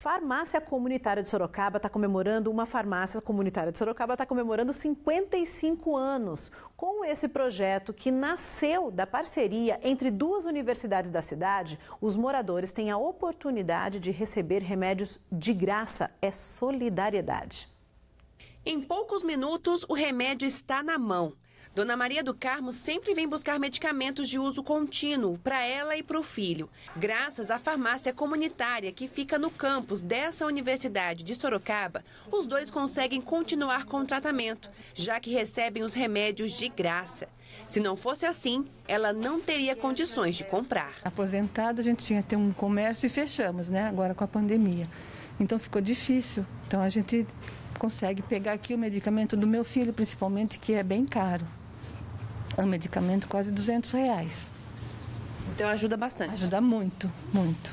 Farmácia Comunitária de Sorocaba está comemorando, uma farmácia comunitária de Sorocaba está comemorando 55 anos com esse projeto que nasceu da parceria entre duas universidades da cidade. Os moradores têm a oportunidade de receber remédios de graça. É solidariedade. Em poucos minutos, o remédio está na mão. Dona Maria do Carmo sempre vem buscar medicamentos de uso contínuo para ela e para o filho, graças à farmácia comunitária que fica no campus dessa universidade de Sorocaba. Os dois conseguem continuar com o tratamento, já que recebem os remédios de graça. Se não fosse assim, ela não teria condições de comprar. Aposentada, a gente tinha ter um comércio e fechamos, né? Agora com a pandemia. Então ficou difícil. Então a gente consegue pegar aqui o medicamento do meu filho, principalmente, que é bem caro um medicamento quase 200 reais. Então ajuda bastante. Ajuda muito, muito.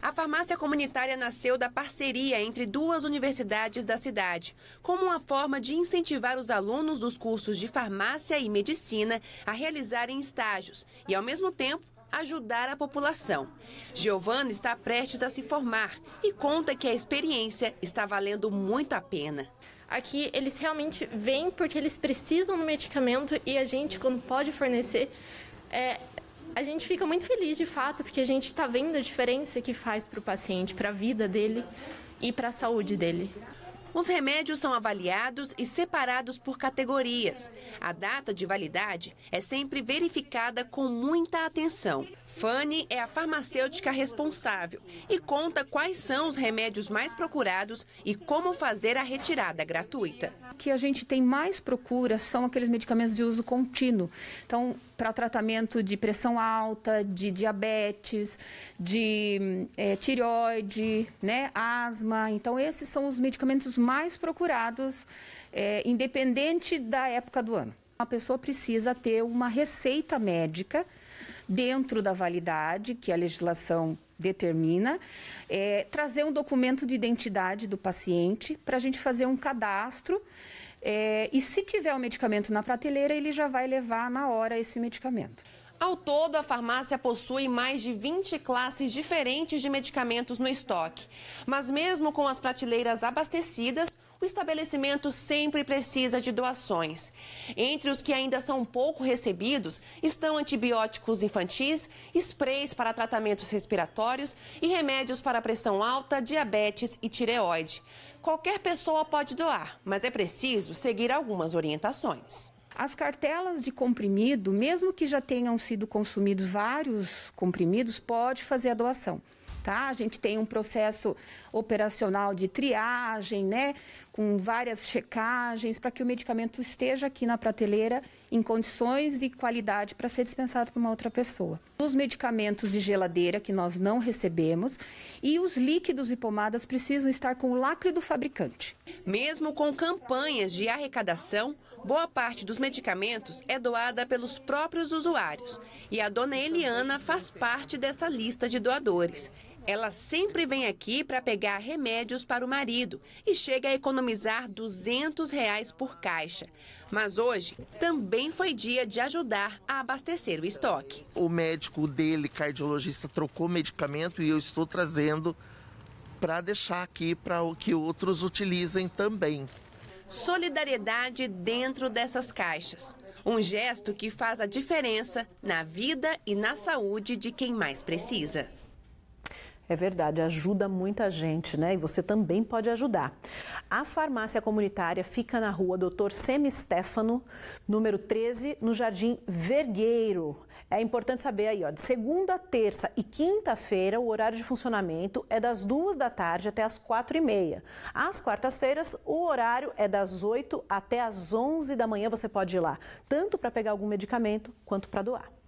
A farmácia comunitária nasceu da parceria entre duas universidades da cidade, como uma forma de incentivar os alunos dos cursos de farmácia e medicina a realizarem estágios e, ao mesmo tempo, ajudar a população. Giovana está prestes a se formar e conta que a experiência está valendo muito a pena. Aqui eles realmente vêm porque eles precisam do medicamento e a gente, quando pode fornecer, é, a gente fica muito feliz de fato, porque a gente está vendo a diferença que faz para o paciente, para a vida dele e para a saúde dele. Os remédios são avaliados e separados por categorias. A data de validade é sempre verificada com muita atenção. Fanny é a farmacêutica responsável e conta quais são os remédios mais procurados e como fazer a retirada gratuita que a gente tem mais procura são aqueles medicamentos de uso contínuo. Então, para tratamento de pressão alta, de diabetes, de é, tireoide, né, asma. Então, esses são os medicamentos mais procurados, é, independente da época do ano. A pessoa precisa ter uma receita médica dentro da validade que a legislação determina, é, trazer um documento de identidade do paciente para a gente fazer um cadastro. É, e se tiver o um medicamento na prateleira, ele já vai levar na hora esse medicamento. Ao todo, a farmácia possui mais de 20 classes diferentes de medicamentos no estoque. Mas mesmo com as prateleiras abastecidas, o estabelecimento sempre precisa de doações. Entre os que ainda são pouco recebidos estão antibióticos infantis, sprays para tratamentos respiratórios e remédios para pressão alta, diabetes e tireoide. Qualquer pessoa pode doar, mas é preciso seguir algumas orientações. As cartelas de comprimido, mesmo que já tenham sido consumidos vários comprimidos, pode fazer a doação. Tá? A gente tem um processo operacional de triagem, né? Com várias checagens para que o medicamento esteja aqui na prateleira em condições e qualidade para ser dispensado para uma outra pessoa. Os medicamentos de geladeira que nós não recebemos e os líquidos e pomadas precisam estar com o lacre do fabricante. Mesmo com campanhas de arrecadação, Boa parte dos medicamentos é doada pelos próprios usuários e a dona Eliana faz parte dessa lista de doadores. Ela sempre vem aqui para pegar remédios para o marido e chega a economizar 200 reais por caixa. Mas hoje também foi dia de ajudar a abastecer o estoque. O médico dele, cardiologista, trocou medicamento e eu estou trazendo para deixar aqui para que outros utilizem também solidariedade dentro dessas caixas. Um gesto que faz a diferença na vida e na saúde de quem mais precisa. É verdade, ajuda muita gente, né? E você também pode ajudar. A farmácia comunitária fica na rua Dr. Semi Stefano, número 13, no Jardim Vergueiro. É importante saber aí, ó, de segunda, terça e quinta-feira, o horário de funcionamento é das duas da tarde até as quatro e meia. Às quartas-feiras, o horário é das oito até as onze da manhã. Você pode ir lá, tanto para pegar algum medicamento quanto para doar.